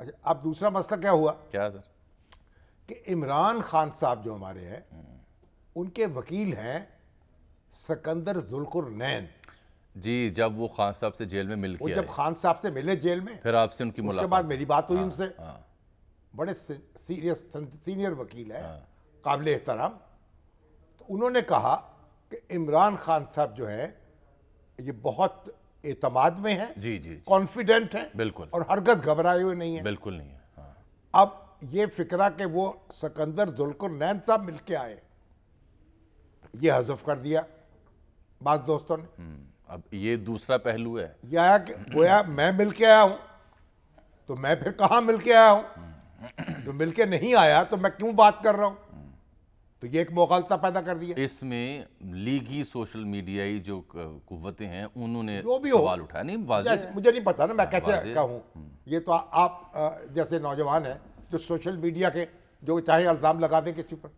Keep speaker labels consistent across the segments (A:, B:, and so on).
A: अच्छा अब दूसरा मसला क्या हुआ क्या सर कि इमरान खान साहब जो हमारे हैं उनके वकील हैं जुल्कुर नैन
B: जी जब वो खान साहब से जेल में मिल वो जब
A: खान साहब से मिले जेल में
B: फिर आपसे उनकी मुलाकात उसके बाद
A: मेरी बात हुई हाँ, उनसे हाँ। बड़े सीरियस सीनियर वकील हैं हाँ। काबिल एहतराम तो उन्होंने कहा कि इमरान खान साहब जो है ये बहुत एतमाद में है जी जी कॉन्फिडेंट है बिल्कुल और हरगज घबराए हुए नहीं
B: है बिल्कुल नहीं है हाँ।
A: अब ये फिक्रा के वो सकंदर दुलकुर नैन साहब मिलके आए ये हजफ कर दिया बात दोस्तों ने हम्म,
B: अब ये दूसरा पहलू है
A: यह आया कि गोया मैं मिलके आया हूं तो मैं फिर कहा मिलके आया हूं हम्म। जो मिलके नहीं आया तो मैं क्यों बात कर रहा हूं
B: तो ये एक मोगलता पैदा कर दिया इसमें लीगी सोशल मीडियाई जो कुतें हैं उन्होंने जो भी सवाल उठा नहीं वाजह मुझे नहीं पता ना मैं कैसे कहूँ हम्म। ये तो
A: आप जैसे नौजवान हैं जो सोशल मीडिया के जो चाहे इल्ज़ाम लगा दें किसी पर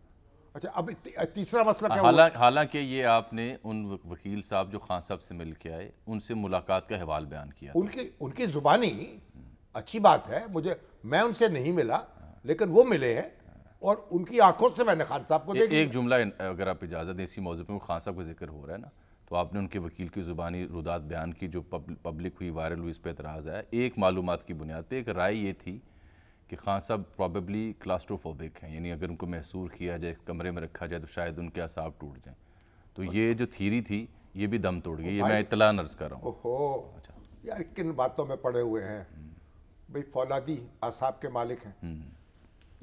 A: अच्छा अब तीसरा मसला क्या हाला,
B: हालांकि ये आपने उन वकील साहब जो खान साहब से मिल के आए उनसे मुलाकात का हवाल बयान किया
A: उनकी उनकी ज़ुबानी अच्छी बात है मुझे मैं उनसे नहीं मिला लेकिन वो मिले हैं और उनकी आंखों से मैंने खान साहब को देखा एक
B: जुमला अगर आप इजाज़त दें इसी मौजूद में खान साहब का जिक्र हो रहा है ना तो आपने उनके वकील की ज़ुबानी रुदात बयान की जो पब्लिक हुई वायरल हुई इस पर एतराज़ आया एक मालूम की बुनियाद पर एक राय ये थी कि खान साहब प्रॉबली क्लास्ट्रोफोबिक हैं यानी अगर उनको महसूर किया जाए कमरे में रखा जाए तो शायद उनके असाब टूट जाएँ तो ये अच्छा। जो थीरी थी ये भी दम तोड़ गई ये मैं इतला नर्ज कर रहा हूँ
A: ओहो अच्छा यार किन बातों में पड़े हुए हैं हम्म। भाई फौलादी असाब के मालिक हैं हम्म।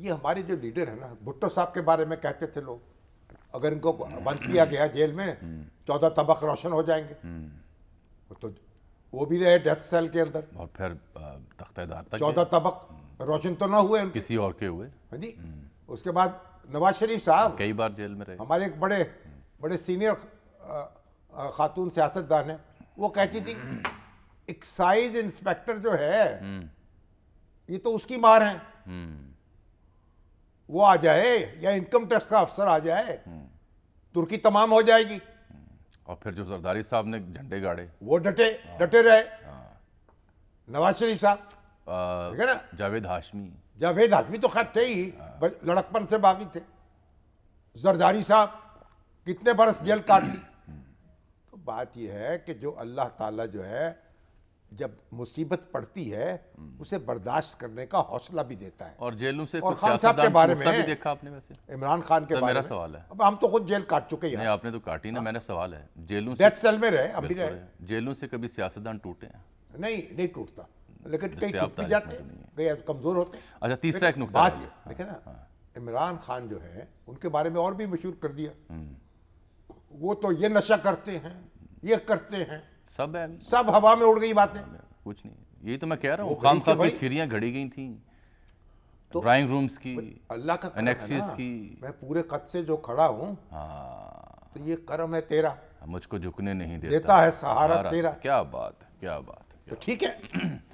A: ये हमारे जो लीडर है ना भुट्टो साहब के बारे में कहते थे लोग अगर इनको बंद किया गया जेल में हम्म। चौदह तबक रोशन हो जाएंगे
B: हम्म। तो
A: वो भी रहे डेथ सेल के अंदर
B: और फिर तख्तेदार चौदह
A: तबक रोशन तो ना हुए
B: किसी और के हुए
A: हाँ जी हम्म। उसके बाद नवाज शरीफ साहब कई बार जेल में रहे हमारे एक बड़े बड़े सीनियर खातून सियासतदान है वो कहती थी एक्साइज इंस्पेक्टर जो है ये तो उसकी मार है वो आ जाए या इनकम टैक्स का अफसर आ जाए तुर्की तमाम हो जाएगी
B: और फिर जो सरदारी साहब ने झंडे गाड़े वो
A: डटे डटे रहे नवाज शरीफ साहब ठीक है ना
B: जावेद हाशमी
A: जावेद हाशमी तो खैर थे ही हाँ। लड़कपन से बागी थे जरदारी साहब कितने बरस जेल काट ली तो बात यह है कि जो अल्लाह ताला जो है जब मुसीबत पड़ती है उसे बर्दाश्त करने का हौसला भी देता है
B: और जेलों से और तो खान साहब के बारे में भी देखा आपने वैसे इमरान खान के बारे मेरा सवाल है अब हम तो खुद जेल काट चुके हैं नहीं आपने तो काटी ना हाँ। मैंने सवाल है जेलों से सेल में रहे अभी रहे जेलों से कभी सियासतदान टूटे हैं
A: नहीं नहीं टूटता लेकिन कई टूट भी जाते हैं कई कमजोर होते हैं
B: अच्छा तीसरा एक नुकता बात ये हाँ,
A: देखे ना हाँ। इमरान खान जो है उनके बारे में और भी मशहूर कर दिया
B: हम्म।
A: वो तो ये नशा करते हैं ये करते हैं सब है सब हवा में उड़ गई बातें
B: कुछ नहीं यही तो मैं कह रहा हूँ खाम खा की थीरियाँ घड़ी गई थी तो ड्राइंग रूम्स की अल्लाह का एनेक्सिस की
A: मैं पूरे कद से जो खड़ा हूँ
B: हाँ।
A: तो ये कर्म है तेरा
B: मुझको झुकने नहीं देता, देता है सहारा, तेरा क्या बात क्या बात तो
A: ठीक है